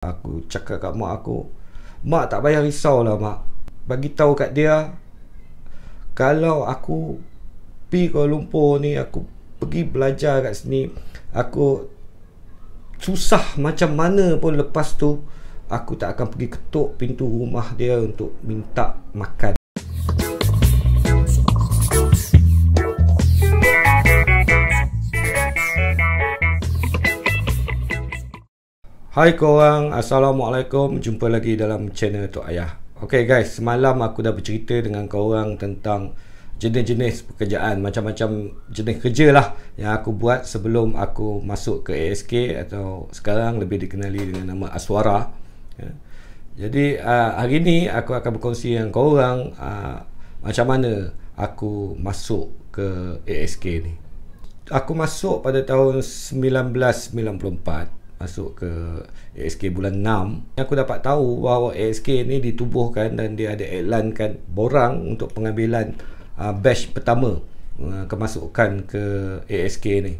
Aku cakap kat mak aku Mak tak payah risau lah mak Bagi tahu kat dia Kalau aku Pergi Kuala Lumpur ni Aku pergi belajar kat sini Aku Susah macam mana pun lepas tu Aku tak akan pergi ketuk pintu rumah dia Untuk minta makan Hai korang, Assalamualaikum Jumpa lagi dalam channel Tok Ayah Ok guys, semalam aku dah bercerita dengan korang tentang Jenis-jenis pekerjaan, macam-macam jenis kerja lah Yang aku buat sebelum aku masuk ke ASK Atau sekarang lebih dikenali dengan nama Aswara ya. Jadi ah, hari ni aku akan berkongsi dengan korang ah, Macam mana aku masuk ke ASK ni Aku masuk pada tahun 1994 masuk ke ASK bulan 6 aku dapat tahu bahawa ASK ni ditubuhkan dan dia ada iklankan borang untuk pengambilan uh, batch pertama uh, kemasukan ke ASK ni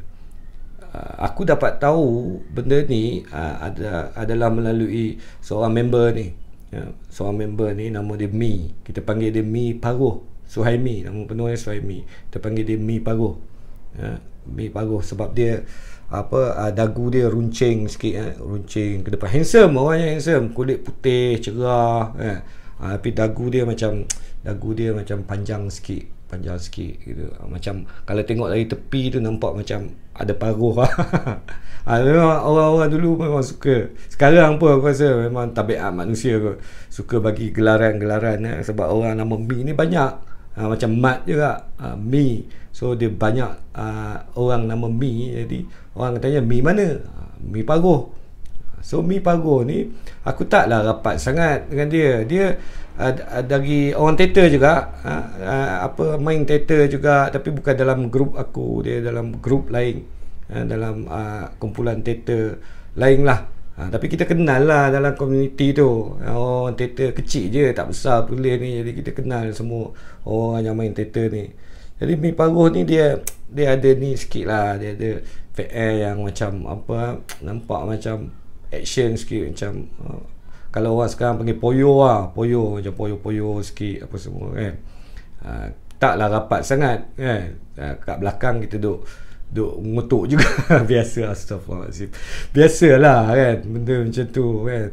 uh, aku dapat tahu benda ni uh, ada adalah melalui seorang member ni ya, seorang member ni nama dia Mi kita panggil dia Mi Paruh Suhaimi nama penuhnya Suhaimi kita panggil dia Mi Paruh ya. Mi paruh sebab dia apa uh, dagu dia runcing sikit eh. runcing ke depan handsome orangnya handsome kulit putih cerah eh. uh, tapi dagu dia macam dagu dia macam panjang sikit panjang sikit gitu ah, macam kalau tengok dari tepi tu nampak macam ada paruh ah memang orang-orang dulu memang suka sekarang pun aku rasa memang tabiat manusia kot. suka bagi gelaran-gelaran eh. sebab orang nama mi ni banyak ha, macam mat juga ha, mi So dia banyak uh, orang nama Mi jadi orang tanya Mi mana? Mi Pago. So Mi Pago ni aku taklah rapat sangat dengan dia. Dia uh, dari orang teater juga uh, uh, apa main teater juga tapi bukan dalam grup aku, dia dalam grup lain uh, dalam uh, kumpulan teater lain lah ha, tapi kita kenal lah dalam komuniti tu orang teater kecil je tak besar pulih ni jadi kita kenal semua orang yang main teater ni jadi mi paruh ni dia dia ada ni sikit lah dia ada fat yang macam apa nampak macam action sikit macam uh, kalau orang sekarang panggil poyo lah poyo macam poyo-poyo sikit apa semua kan ha, uh, taklah rapat sangat kan ha, kat belakang kita duduk duduk ngutuk juga biasa astagfirullahaladzim biasalah kan benda macam tu kan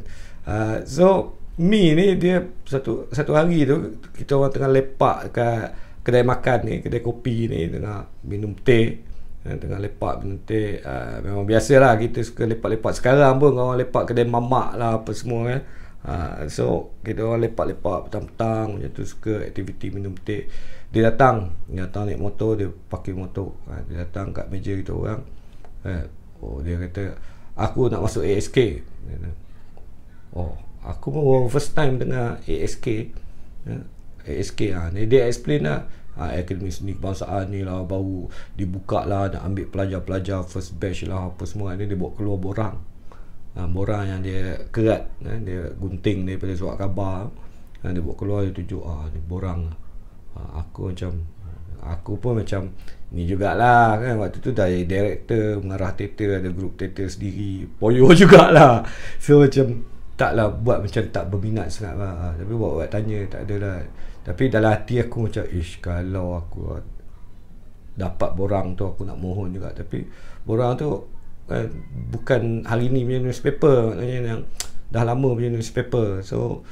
ha, so mi ni dia satu satu hari tu kita orang tengah lepak kat kedai makan ni, kedai kopi ni tengah minum teh eh, tengah lepak minum teh eh, memang biasa lah kita suka lepak-lepak sekarang pun orang lepak kedai mamak lah apa semua kan so kita orang lepak-lepak petang-petang macam tu suka aktiviti minum teh dia datang dia datang naik motor dia pakai motor ah, dia datang kat meja kita orang oh dia kata aku nak masuk ASK oh aku pun first time dengar ASK SK ha. Lah. Dia explain lah ha, ah, Akademi seni kebangsaan ah, ni lah Baru dibuka lah Nak ambil pelajar-pelajar First batch lah Apa semua ni Dia bawa keluar borang ha, Borang yang dia kerat ha, Dia gunting daripada surat khabar ha, Dia bawa keluar Dia tunjuk ha, ni borang ha, Aku macam Aku pun macam Ni jugalah kan Waktu tu dah jadi director Mengarah teater Ada grup teater sendiri Poyo jugalah So macam Taklah buat macam tak berminat sangat lah. Tapi buat-buat tanya tak adalah tapi dalam hati aku macam Ish kalau aku Dapat borang tu aku nak mohon juga Tapi borang tu eh, Bukan hari ni punya newspaper Maksudnya yang dah lama punya newspaper So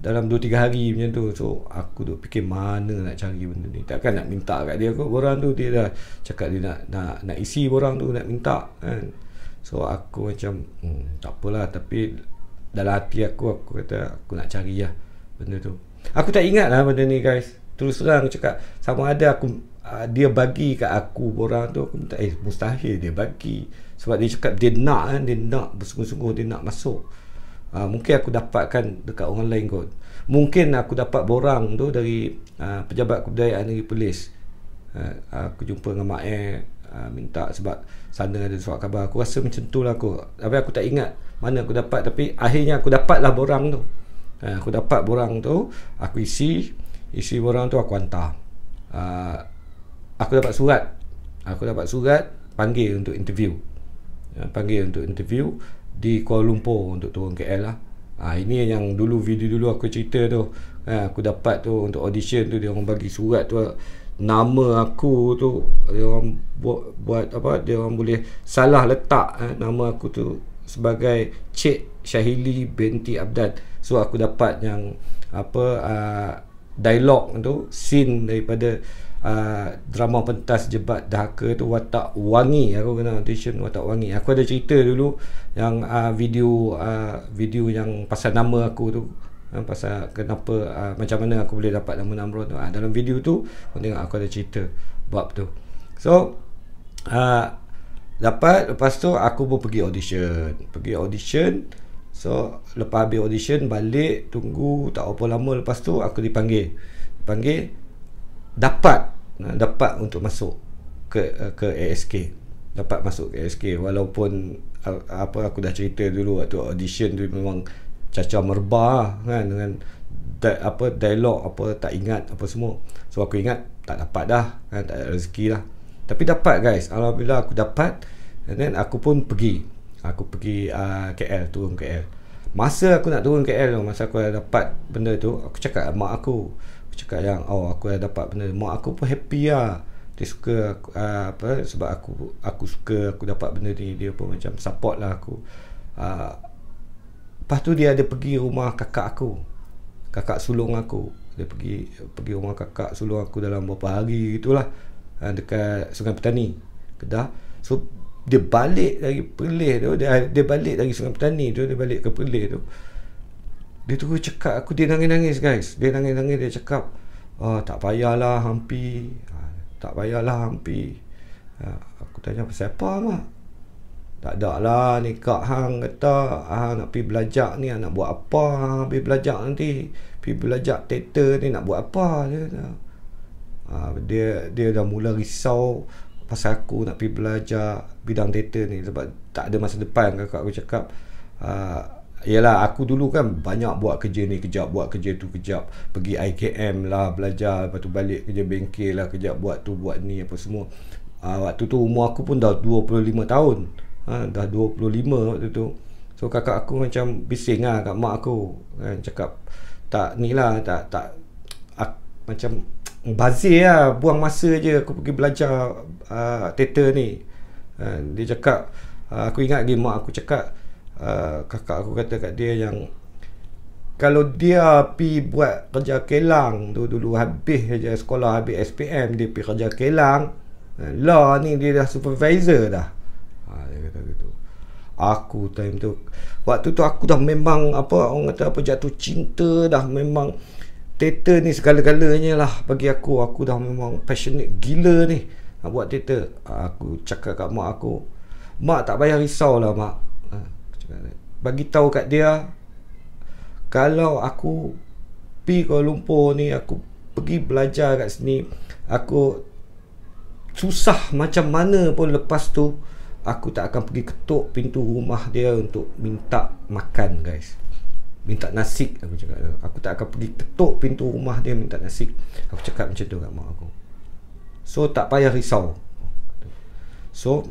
dalam 2-3 hari macam tu So aku duk fikir mana nak cari benda ni Takkan nak minta kat dia kot borang tu Dia dah cakap dia nak, nak, nak isi borang tu Nak minta kan So aku macam hmm, tak apalah tapi dalam hati aku aku kata aku nak cari lah benda tu. Aku tak ingat lah benda ni guys Terus terang cakap Sama ada aku uh, Dia bagi kat aku borang tu aku minta, Eh mustahil dia bagi Sebab dia cakap Dia nak kan Dia nak bersungguh-sungguh Dia nak masuk uh, Mungkin aku dapatkan Dekat orang lain kot Mungkin aku dapat borang tu Dari uh, Pejabat Kebudayaan Negeri Polis uh, Aku jumpa dengan Mak Air Uh, eh, minta sebab sana ada surat khabar aku rasa macam tu lah aku tapi aku tak ingat mana aku dapat tapi akhirnya aku dapat lah borang tu Eh, aku dapat borang tu aku isi isi borang tu aku hantar uh, aku dapat surat aku dapat surat panggil untuk interview eh, panggil untuk interview di Kuala Lumpur untuk turun KL lah ha, ini yang dulu video dulu aku cerita tu ha, aku dapat tu untuk audition tu dia orang bagi surat tu nama aku tu dia orang buat, buat apa dia orang boleh salah letak ha, nama aku tu sebagai Cik Syahili binti Abdad So aku dapat yang apa uh, dialog tu scene daripada uh, drama pentas jebat dahaka tu watak wangi aku kena audition watak wangi aku ada cerita dulu yang uh, video uh, video yang pasal nama aku tu uh, pasal kenapa uh, macam mana aku boleh dapat nama Namrud tu uh, dalam video tu aku tengok aku ada cerita bab tu so uh, dapat lepas tu aku pun pergi audition pergi audition So lepas habis audition balik tunggu tak apa lama lepas tu aku dipanggil. Dipanggil dapat dapat untuk masuk ke ke ASK. Dapat masuk ke ASK walaupun apa aku dah cerita dulu waktu audition tu memang caca merbah kan dengan da, apa dialog apa tak ingat apa semua. So aku ingat tak dapat dah kan tak ada rezeki lah. Tapi dapat guys. Alhamdulillah aku dapat and then aku pun pergi Aku pergi uh, ah, KL Turun KL Masa aku nak turun KL tu Masa aku dah dapat benda tu Aku cakap mak aku Aku cakap yang Oh aku dah dapat benda tu Mak aku pun happy lah Dia suka aku, uh, apa, Sebab aku Aku suka Aku dapat benda ni Dia pun macam support lah aku uh, Lepas tu dia ada pergi rumah kakak aku Kakak sulung aku Dia pergi Pergi rumah kakak sulung aku Dalam beberapa hari gitulah uh, Dekat Sungai Petani Kedah So dia balik lagi Perlis tu dia, dia balik lagi Sungai Petani tu dia balik ke Perlis tu dia terus cakap aku dia nangis-nangis guys dia nangis-nangis dia cakap oh, tak payahlah hampi ah, tak payahlah hampi ah, aku tanya siapa mak tak ada lah ni kak hang kata hang nak pergi belajar ni nak buat apa hang pergi belajar nanti pergi belajar teater ni nak buat apa dia dia dia dah mula risau pasal aku nak pergi belajar bidang data ni sebab tak ada masa depan kan kakak aku cakap uh, ah, yelah aku dulu kan banyak buat kerja ni kejap buat kerja tu kejap pergi IKM lah belajar lepas tu balik kerja bengkel lah kejap buat tu buat ni apa semua uh, waktu tu umur aku pun dah 25 tahun ha, dah 25 waktu tu so kakak aku macam bising lah kat mak aku kan cakap tak ni lah tak tak macam bazir lah buang masa je aku pergi belajar uh, teater ni uh, dia cakap uh, aku ingat lagi mak aku cakap uh, kakak aku kata kat dia yang kalau dia pi buat kerja kelang tu dulu habis je sekolah habis SPM dia pi kerja kelang lah ni dia dah supervisor dah ha, dia kata gitu aku time tu waktu tu aku dah memang apa orang kata apa jatuh cinta dah memang Teater ni segala-galanya lah bagi aku Aku dah memang passionate gila ni Nak buat teater ah, Aku cakap kat mak aku Mak tak payah risau lah mak ha, Bagi tahu kat dia Kalau aku pi Kuala Lumpur ni Aku pergi belajar kat sini Aku Susah macam mana pun lepas tu Aku tak akan pergi ketuk pintu rumah dia Untuk minta makan guys minta nasi aku cakap tu. Aku tak akan pergi ketuk pintu rumah dia minta nasi. Aku cakap macam tu kat mak aku. So tak payah risau. So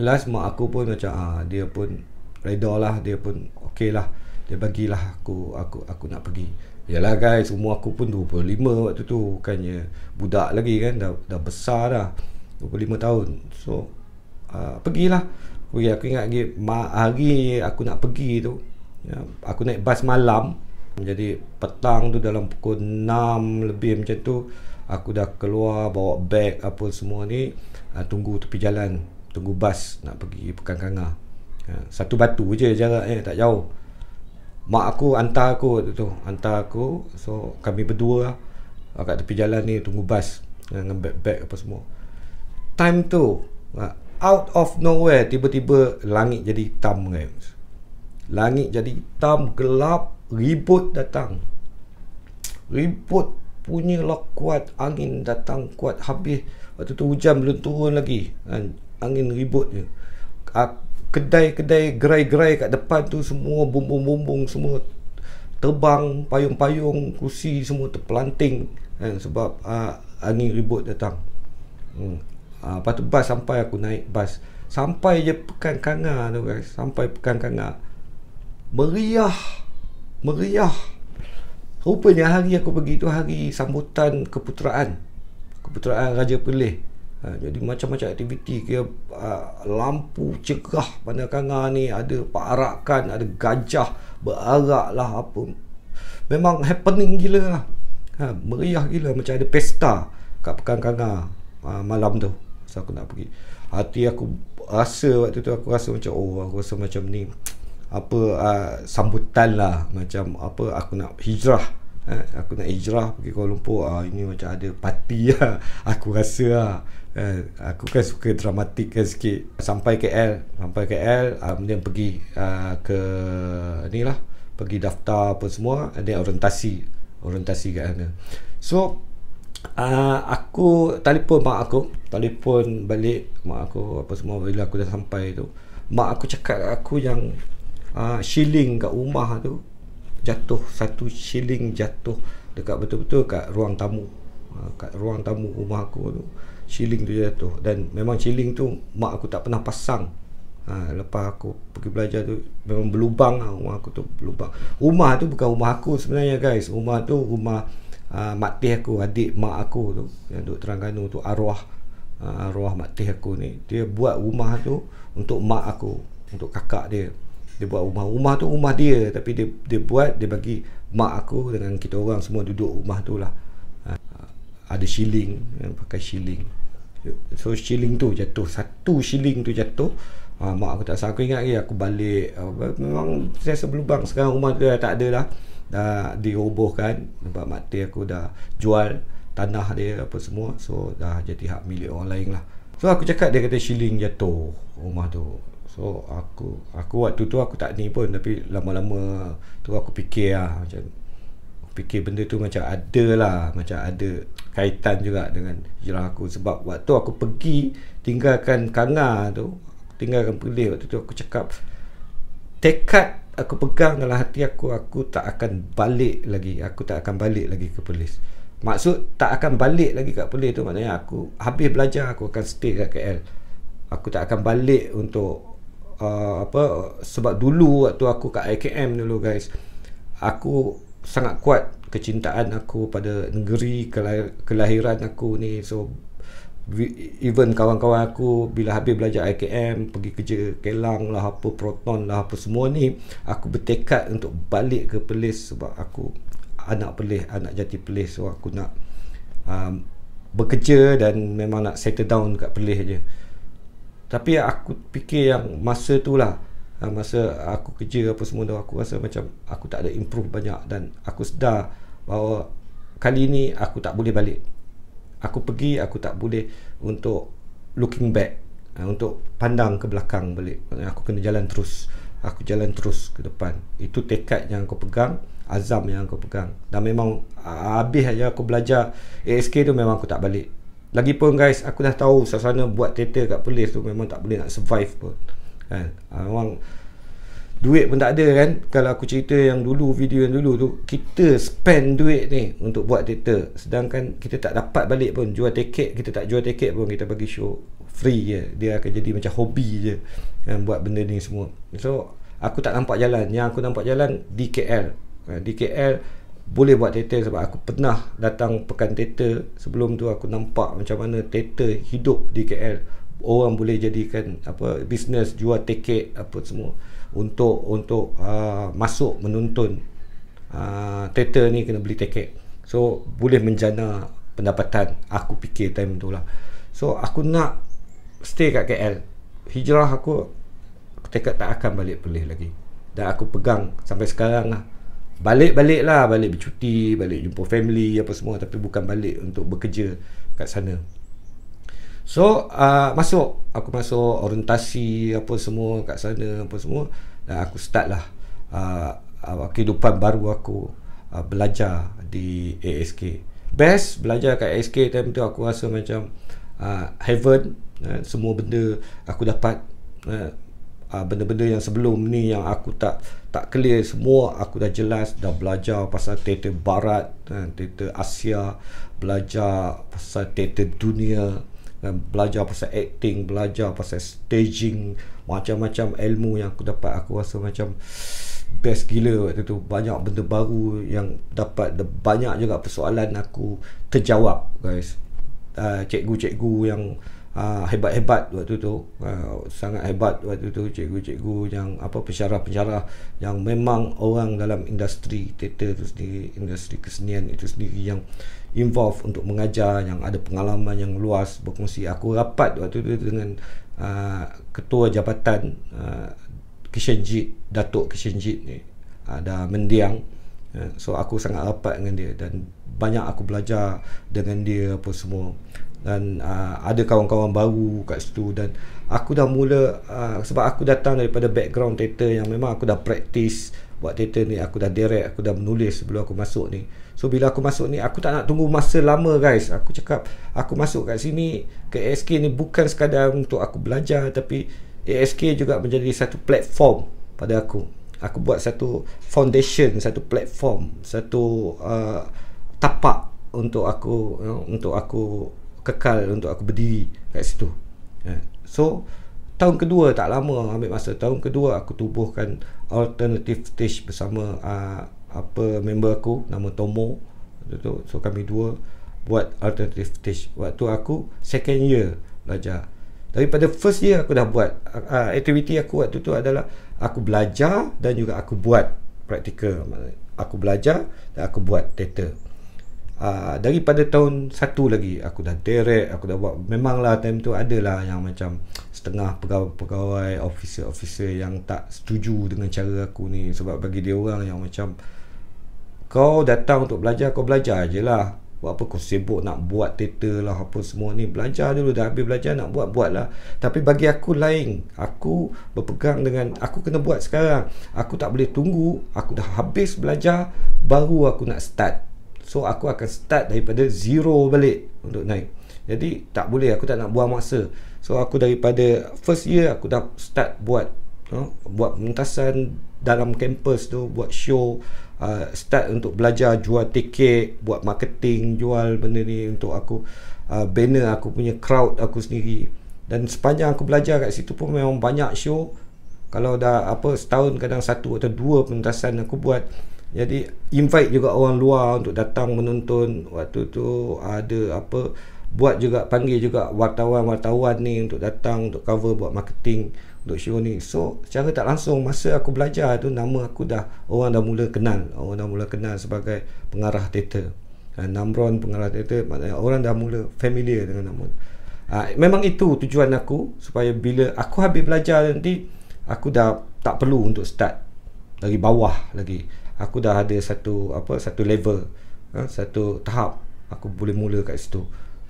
last mak aku pun macam ah dia pun redor lah dia pun okey lah dia bagilah aku aku aku nak pergi Yalah guys umur aku pun 25 waktu tu bukannya budak lagi kan dah, dah besar dah 25 tahun so uh, pergilah ya aku ingat lagi hari aku nak pergi tu ya, aku naik bas malam jadi petang tu dalam pukul 6 lebih macam tu aku dah keluar bawa beg apa semua ni uh, tunggu tepi jalan tunggu bas nak pergi Pekan Kanga uh, satu batu je jaraknya eh, tak jauh mak aku hantar aku tu, tu hantar aku so kami berdua uh, kat tepi jalan ni tunggu bas ya, dengan beg-beg apa semua time tu uh, out of nowhere tiba-tiba langit jadi hitam guys Langit jadi hitam, gelap, ribut datang. Ribut punya lah kuat, angin datang kuat habis. Waktu tu hujan belum turun lagi. Kan? Angin ribut je. Ah, kedai-kedai gerai-gerai kat depan tu semua bumbung-bumbung semua terbang, payung-payung, kursi semua terpelanting kan? sebab uh, angin ribut datang. Hmm. Uh, lepas tu bas sampai aku naik bas. Sampai je pekan kanga tu guys. Sampai pekan kanga meriah meriah rupanya hari aku pergi tu hari sambutan keputeraan keputeraan raja pelih ha, jadi macam-macam aktiviti ke uh, ha, lampu cegah pada kanga ni ada parakan ada gajah berarak lah apa memang happening gila lah ha, meriah gila macam ada pesta kat pekan kanga uh, ha, malam tu so aku nak pergi hati aku rasa waktu tu aku rasa macam oh aku rasa macam ni apa uh, sambutan lah macam apa aku nak hijrah eh, aku nak hijrah pergi Kuala Lumpur uh, ini macam ada parti lah aku rasa lah eh, aku kan suka dramatik kan sikit sampai KL sampai KL ah, kemudian yang pergi uh, ke ni lah pergi daftar apa semua ada orientasi orientasi kat sana so uh, aku telefon mak aku telefon balik mak aku apa semua bila aku dah sampai tu mak aku cakap aku yang Ah, shilling kat rumah tu jatuh satu shilling jatuh dekat betul-betul kat ruang tamu ha, kat ruang tamu rumah aku tu shilling tu jatuh dan memang shilling tu mak aku tak pernah pasang ha, lepas aku pergi belajar tu memang berlubang lah rumah aku tu berlubang rumah tu bukan rumah aku sebenarnya guys rumah tu rumah ha, mak teh aku adik mak aku tu yang duduk Terengganu tu arwah ha, arwah mak teh aku ni dia buat rumah tu untuk mak aku untuk kakak dia dia buat rumah rumah tu rumah dia tapi dia dia buat dia bagi mak aku dengan kita orang semua duduk rumah tu lah ha, ada shilling ha, pakai shilling so shilling tu jatuh satu shilling tu jatuh ha, mak aku tak salah aku ingat lagi aku balik memang saya sebelubang sekarang rumah tu dah tak ada lah dah dirobohkan nampak mati aku dah jual tanah dia apa semua so dah jadi hak milik orang lain lah so aku cakap dia kata shilling jatuh rumah tu So aku aku waktu tu aku tak ni pun tapi lama-lama tu aku fikir lah macam fikir benda tu macam ada lah macam ada kaitan juga dengan hijrah aku sebab waktu aku pergi tinggalkan Kanga tu tinggalkan Perlis waktu tu aku cakap tekad aku pegang dalam hati aku aku tak akan balik lagi aku tak akan balik lagi ke Perlis maksud tak akan balik lagi ke Perlis tu maknanya aku habis belajar aku akan stay kat KL aku tak akan balik untuk Uh, apa sebab dulu waktu aku kat IKM dulu guys aku sangat kuat kecintaan aku pada negeri kelahiran aku ni so even kawan-kawan aku bila habis belajar IKM pergi kerja Kelang lah apa Proton lah apa semua ni aku bertekad untuk balik ke Perlis sebab aku anak Perlis anak jati Perlis so aku nak um, bekerja dan memang nak settle down kat Perlis je tapi aku fikir yang masa tu lah ah, Masa aku kerja apa semua tu Aku rasa macam aku tak ada improve banyak Dan aku sedar bahawa Kali ni aku tak boleh balik Aku pergi aku tak boleh Untuk looking back ah, Untuk pandang ke belakang balik Aku kena jalan terus Aku jalan terus ke depan Itu tekad yang aku pegang Azam yang aku pegang Dan memang ah, habis aja aku belajar ASK tu memang aku tak balik Lagipun guys, aku dah tahu suasana buat teater kat polis tu memang tak boleh nak survive pun. Kan? Ha, ah, orang duit pun tak ada kan. Kalau aku cerita yang dulu video yang dulu tu, kita spend duit ni untuk buat teater. Sedangkan kita tak dapat balik pun jual tiket, kita tak jual tiket pun kita bagi show free je. Dia akan jadi macam hobi je kan buat benda ni semua. So, aku tak nampak jalan. Yang aku nampak jalan DKL. Ha, ah, DKL boleh buat teater sebab aku pernah datang pekan teater sebelum tu aku nampak macam mana teater hidup di KL orang boleh jadikan apa bisnes jual tiket apa semua untuk untuk uh, masuk menonton uh, teater ni kena beli tiket so boleh menjana pendapatan aku fikir time tu lah so aku nak stay kat KL hijrah aku tekad tak akan balik pulih lagi dan aku pegang sampai sekarang lah balik-balik lah balik bercuti balik jumpa family apa semua tapi bukan balik untuk bekerja kat sana so uh, masuk aku masuk orientasi apa semua kat sana apa semua dan aku start lah uh, uh, kehidupan baru aku uh, belajar di ASK best belajar kat ASK time tu aku rasa macam uh, heaven uh, semua benda aku dapat uh, Ah, benda-benda yang sebelum ni yang aku tak tak clear semua aku dah jelas dah belajar pasal teater barat kan teater Asia belajar pasal teater dunia kan belajar pasal acting belajar pasal staging macam-macam ilmu yang aku dapat aku rasa macam best gila waktu tu banyak benda baru yang dapat banyak juga persoalan aku terjawab guys uh, cikgu-cikgu yang Ah, hebat-hebat uh, waktu tu uh, sangat hebat waktu tu cikgu-cikgu yang apa pensyarah-pensyarah yang memang orang dalam industri teater itu sendiri industri kesenian itu sendiri yang involve untuk mengajar yang ada pengalaman yang luas berkongsi aku rapat waktu tu dengan uh, ketua jabatan uh, Kishanjit Datuk Kishanjit ni ada uh, mendiang uh, so aku sangat rapat dengan dia dan banyak aku belajar dengan dia apa semua dan uh, ada kawan-kawan baru kat situ dan aku dah mula uh, sebab aku datang daripada background teater yang memang aku dah practice buat teater ni aku dah direct aku dah menulis sebelum aku masuk ni so bila aku masuk ni aku tak nak tunggu masa lama guys aku cakap aku masuk kat sini ke ASK ni bukan sekadar untuk aku belajar tapi ASK juga menjadi satu platform pada aku aku buat satu foundation satu platform satu uh, tapak untuk aku you know, untuk aku kekal untuk aku berdiri kat situ eh, so tahun kedua tak lama ambil masa tahun kedua aku tubuhkan alternative stage bersama uh, apa member aku nama Tomo so kami dua buat alternative stage waktu aku second year belajar tapi pada first year aku dah buat uh, ah, aktiviti aku waktu tu adalah aku belajar dan juga aku buat praktikal aku belajar dan aku buat theater Ah, daripada tahun satu lagi aku dah derek aku dah buat memanglah time tu adalah yang macam setengah pegawai-pegawai officer-officer yang tak setuju dengan cara aku ni sebab bagi dia orang yang macam kau datang untuk belajar kau belajar je lah buat apa kau sibuk nak buat theater lah apa semua ni belajar dulu dah habis belajar nak buat buat lah tapi bagi aku lain aku berpegang dengan aku kena buat sekarang aku tak boleh tunggu aku dah habis belajar baru aku nak start So aku akan start daripada zero balik untuk naik. Jadi tak boleh aku tak nak buang masa. So aku daripada first year aku dah start buat you buat pentasan dalam kampus tu, buat show, uh, start untuk belajar jual tiket, buat marketing, jual benda ni untuk aku uh, banner aku punya crowd aku sendiri. Dan sepanjang aku belajar kat situ pun memang banyak show. Kalau dah apa setahun kadang satu atau dua pentasan aku buat jadi invite juga orang luar untuk datang menonton waktu tu ada apa buat juga panggil juga wartawan-wartawan ni untuk datang untuk cover buat marketing untuk show ni so secara tak langsung masa aku belajar tu nama aku dah orang dah mula kenal orang dah mula kenal sebagai pengarah teater uh, Namron pengarah teater maknanya orang dah mula familiar dengan nama uh, memang itu tujuan aku supaya bila aku habis belajar nanti aku dah tak perlu untuk start lagi bawah lagi aku dah ada satu apa satu level ha, satu tahap aku boleh mula kat situ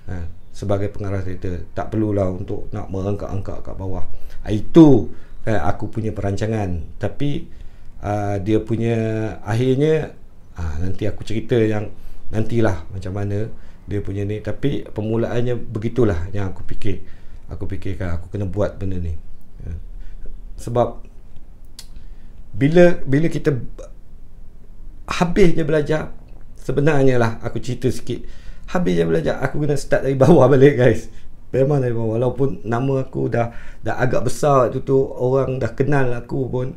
ha, sebagai pengarah cerita tak perlulah untuk nak merangkak-angkak kat bawah ha, itu ha, aku punya perancangan tapi uh, dia punya akhirnya ha, nanti aku cerita yang nantilah macam mana dia punya ni tapi permulaannya begitulah yang aku fikir aku fikirkan aku kena buat benda ni ha, sebab bila bila kita habis je belajar sebenarnya lah aku cerita sikit habis je belajar aku kena start dari bawah balik guys memang dari bawah walaupun nama aku dah dah agak besar waktu tu orang dah kenal aku pun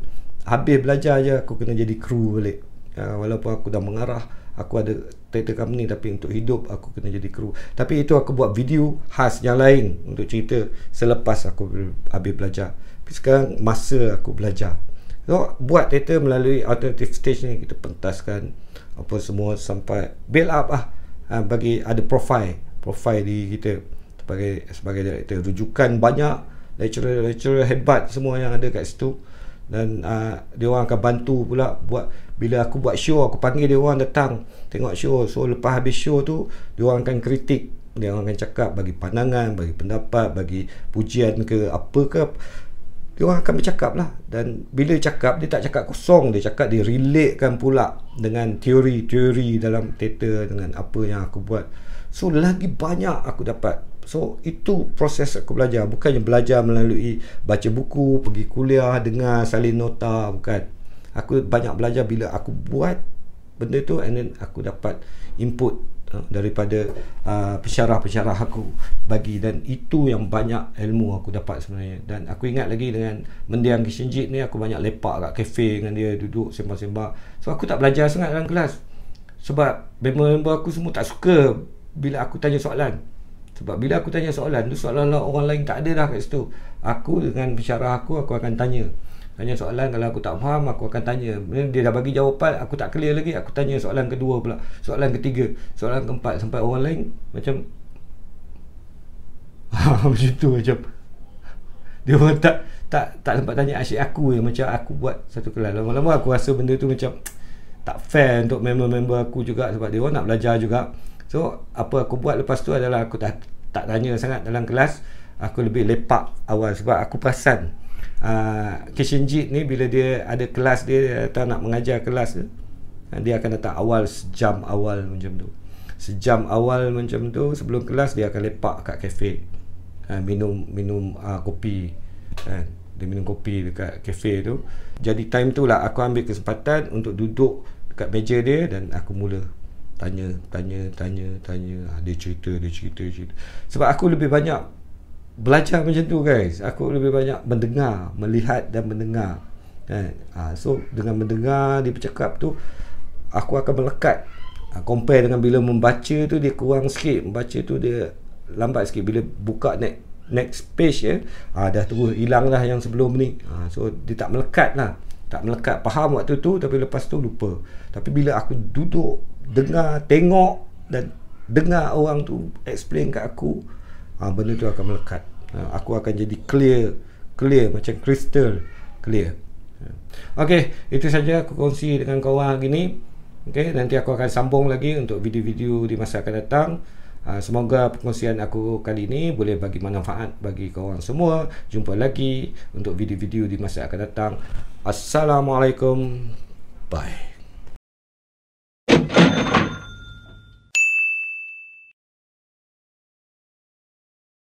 habis belajar je aku kena jadi kru balik ya, walaupun aku dah mengarah aku ada title company tapi untuk hidup aku kena jadi kru tapi itu aku buat video khas yang lain untuk cerita selepas aku habis belajar tapi sekarang masa aku belajar So, buat teater melalui alternative stage ni kita pentaskan apa semua sampai build up lah. ah ha, bagi ada profile profile di kita sebagai sebagai director rujukan banyak lecturer-lecturer hebat semua yang ada kat situ dan uh, dia orang akan bantu pula buat bila aku buat show aku panggil dia orang datang tengok show so lepas habis show tu dia orang akan kritik dia orang akan cakap bagi pandangan bagi pendapat bagi pujian ke apa ke dia orang akan bercakap lah dan bila cakap dia tak cakap kosong dia cakap dia relatekan pula dengan teori-teori dalam teater dengan apa yang aku buat so lagi banyak aku dapat so itu proses aku belajar bukannya belajar melalui baca buku pergi kuliah dengar salin nota bukan aku banyak belajar bila aku buat benda tu and then aku dapat input Eh, daripada uh, pesyarah-pesyarah aku bagi dan itu yang banyak ilmu aku dapat sebenarnya dan aku ingat lagi dengan mendiang Kishinjit ni aku banyak lepak kat kafe dengan dia duduk sembang-sembang so aku tak belajar sangat dalam kelas sebab member-member aku semua tak suka bila aku tanya soalan sebab bila aku tanya soalan tu soalan orang lain tak ada dah kat situ aku dengan pesyarah aku aku akan tanya tanya soalan kalau aku tak faham aku akan tanya dia dah bagi jawapan aku tak clear lagi aku tanya soalan kedua pula soalan ketiga soalan keempat sampai orang lain macam macam tu macam dia orang tak tak tak sempat tanya asyik aku je macam aku buat satu kelas lama-lama aku rasa benda tu macam tak fair untuk member-member aku juga sebab dia orang nak belajar juga so apa aku buat lepas tu adalah aku tak tak tanya sangat dalam kelas aku lebih lepak awal sebab aku perasan Ah, Kitchen Jeet ni bila dia ada kelas dia atau nak mengajar kelas dia ah, dia akan datang awal sejam awal macam tu sejam awal macam tu sebelum kelas dia akan lepak kat kafe ah, minum minum uh, kopi dia minum kopi dekat kafe tu jadi time tu lah aku ambil kesempatan untuk duduk dekat meja dia dan aku mula tanya tanya tanya tanya dia cerita dia cerita, cerita. sebab aku lebih banyak belajar macam tu guys aku lebih banyak mendengar melihat dan mendengar kan ha, so dengan mendengar dia bercakap tu aku akan melekat ha, compare dengan bila membaca tu dia kurang sikit membaca tu dia lambat sikit bila buka next next page ya ha, dah terus hilang lah yang sebelum ni ha, so dia tak melekat lah tak melekat faham waktu tu tapi lepas tu lupa tapi bila aku duduk dengar tengok dan dengar orang tu explain kat aku ah benda tu akan melekat ah, aku akan jadi clear clear macam crystal clear ah. okey itu saja aku kongsi dengan kau orang hari ni okey nanti aku akan sambung lagi untuk video-video di masa akan datang ah, semoga perkongsian aku kali ini boleh bagi manfaat bagi kau semua jumpa lagi untuk video-video di masa akan datang assalamualaikum bye